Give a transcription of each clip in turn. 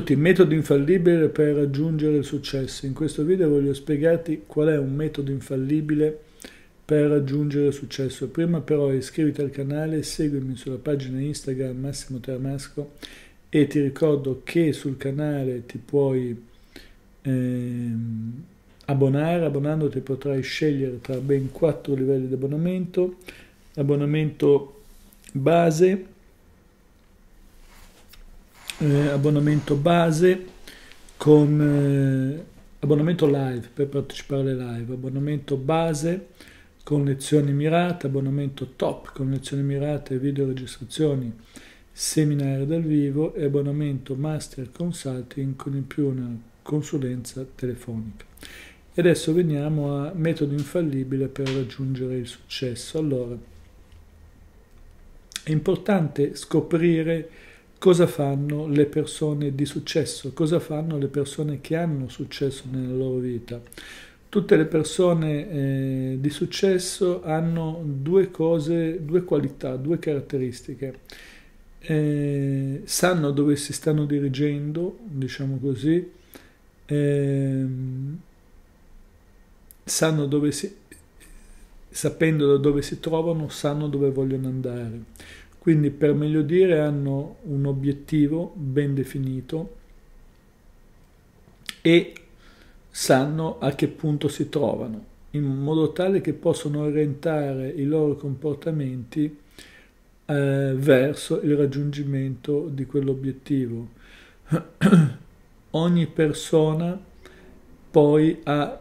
il metodo infallibile per raggiungere il successo. In questo video voglio spiegarti qual è un metodo infallibile per raggiungere il successo. Prima però iscriviti al canale, seguimi sulla pagina Instagram Massimo Termasco e ti ricordo che sul canale ti puoi eh, abbonare, abbonandoti potrai scegliere tra ben 4 livelli di abbonamento, abbonamento base eh, abbonamento base con eh, abbonamento live per partecipare alle live, abbonamento base con lezioni mirate, abbonamento top con lezioni mirate video registrazioni, seminari dal vivo e abbonamento master consulting con in più una consulenza telefonica. E adesso veniamo a metodo infallibile per raggiungere il successo. Allora, è importante scoprire cosa fanno le persone di successo, cosa fanno le persone che hanno successo nella loro vita. Tutte le persone eh, di successo hanno due cose, due qualità, due caratteristiche. Eh, sanno dove si stanno dirigendo, diciamo così, eh, sanno dove si, sapendo da dove si trovano, sanno dove vogliono andare. Quindi per meglio dire hanno un obiettivo ben definito e sanno a che punto si trovano, in modo tale che possono orientare i loro comportamenti eh, verso il raggiungimento di quell'obiettivo. Ogni persona poi ha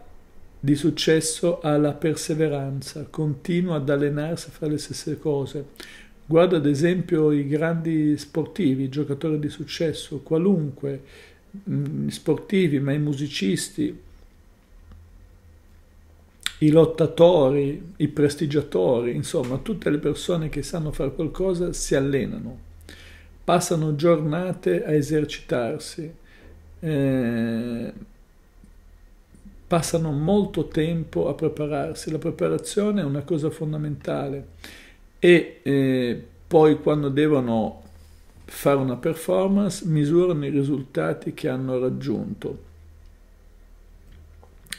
di successo alla perseveranza, continua ad allenarsi a fare le stesse cose Guarda ad esempio i grandi sportivi, i giocatori di successo, qualunque, mm, sportivi, ma i musicisti, i lottatori, i prestigiatori, insomma tutte le persone che sanno fare qualcosa si allenano, passano giornate a esercitarsi, eh, passano molto tempo a prepararsi. La preparazione è una cosa fondamentale e eh, poi quando devono fare una performance misurano i risultati che hanno raggiunto,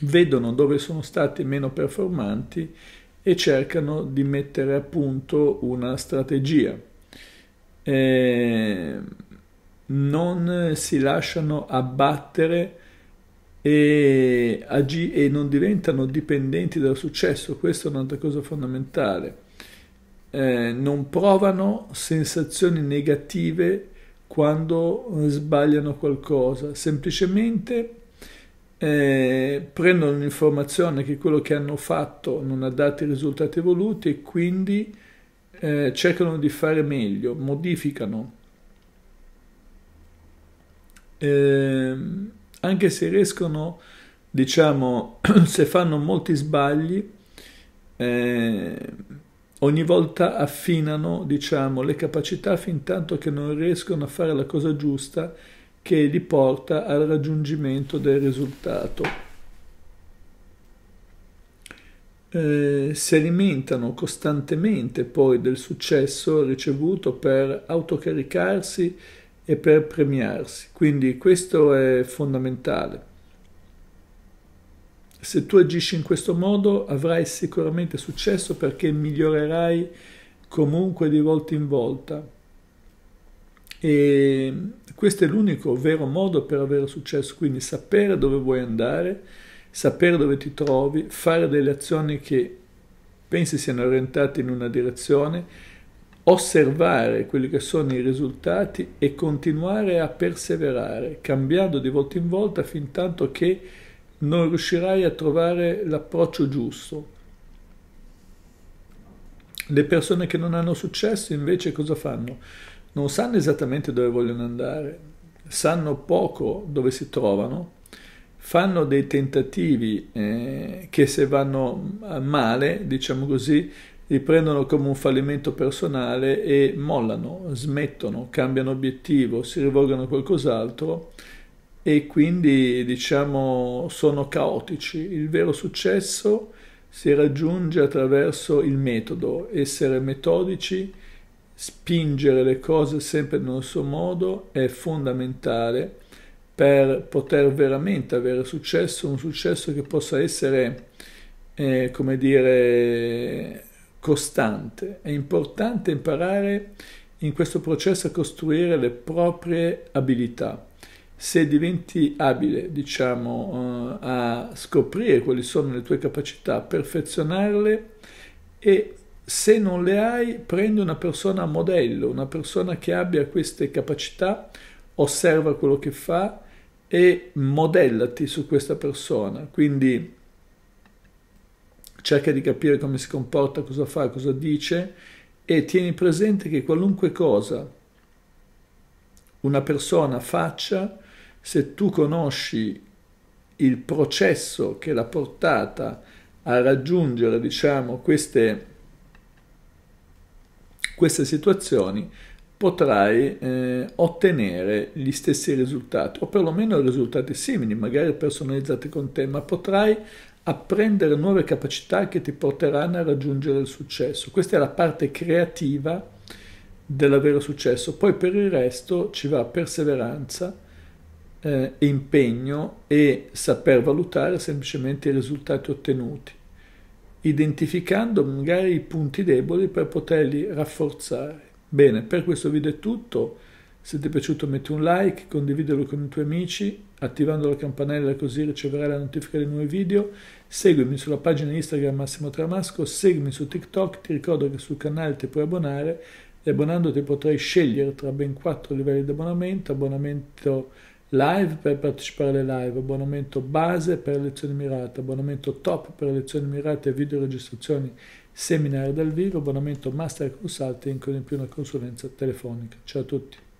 vedono dove sono stati meno performanti e cercano di mettere a punto una strategia. Eh, non si lasciano abbattere e, agi- e non diventano dipendenti dal successo, questa è un'altra cosa fondamentale eh, non provano sensazioni negative quando sbagliano qualcosa, semplicemente eh, prendono l'informazione che quello che hanno fatto non ha dato i risultati voluti e quindi eh, cercano di fare meglio, modificano. Eh, anche se riescono, diciamo, se fanno molti sbagli, eh, ogni volta affinano, diciamo, le capacità fin tanto che non riescono a fare la cosa giusta che li porta al raggiungimento del risultato. Eh, si alimentano costantemente poi del successo ricevuto per autocaricarsi e per premiarsi, quindi questo è fondamentale. Se tu agisci in questo modo avrai sicuramente successo perché migliorerai comunque di volta in volta. E questo è l'unico vero modo per avere successo, quindi sapere dove vuoi andare, sapere dove ti trovi, fare delle azioni che pensi siano orientate in una direzione, osservare quelli che sono i risultati e continuare a perseverare, cambiando di volta in volta fin tanto che non riuscirai a trovare l'approccio giusto. Le persone che non hanno successo invece cosa fanno? Non sanno esattamente dove vogliono andare, sanno poco dove si trovano, fanno dei tentativi eh, che se vanno eh, male, diciamo così, li prendono come un fallimento personale e mollano, smettono, cambiano obiettivo, si rivolgono a qualcos'altro e quindi diciamo sono caotici. Il vero successo si raggiunge attraverso il metodo, essere metodici, spingere le cose sempre nel nostro modo è fondamentale per poter veramente avere successo, un successo che possa essere, eh, come dire, costante. È importante imparare in questo processo a costruire le proprie abilità se diventi abile, diciamo, eh, a scoprire quali sono le tue capacità, perfezionarle e se non le hai, prendi una persona a modello, una persona che abbia queste capacità, osserva quello che fa e modellati su questa persona. Quindi cerca di capire come si comporta, cosa fa, cosa dice e tieni presente che qualunque cosa una persona faccia, se tu conosci il processo che l'ha portata a raggiungere diciamo, queste, queste situazioni, potrai eh, ottenere gli stessi risultati, o perlomeno risultati simili, magari personalizzati con te, ma potrai apprendere nuove capacità che ti porteranno a raggiungere il successo. Questa è la parte creativa dell'avere successo. Poi per il resto ci va perseveranza, eh, impegno e saper valutare semplicemente i risultati ottenuti, identificando magari i punti deboli per poterli rafforzare. Bene, per questo video è tutto. Se ti è piaciuto metti un like, condividilo con i tuoi amici, attivando la campanella così riceverai la notifica dei nuovi video. Seguimi sulla pagina Instagram Massimo Tramasco, seguimi su TikTok, ti ricordo che sul canale ti puoi abbonare e abbonandoti potrai scegliere tra ben 4 livelli di abbonamento, abbonamento live per partecipare alle live, abbonamento base per lezioni mirate, abbonamento top per lezioni mirate e videoregistrazioni seminari dal vivo, abbonamento master consulting con in più una consulenza telefonica. Ciao a tutti.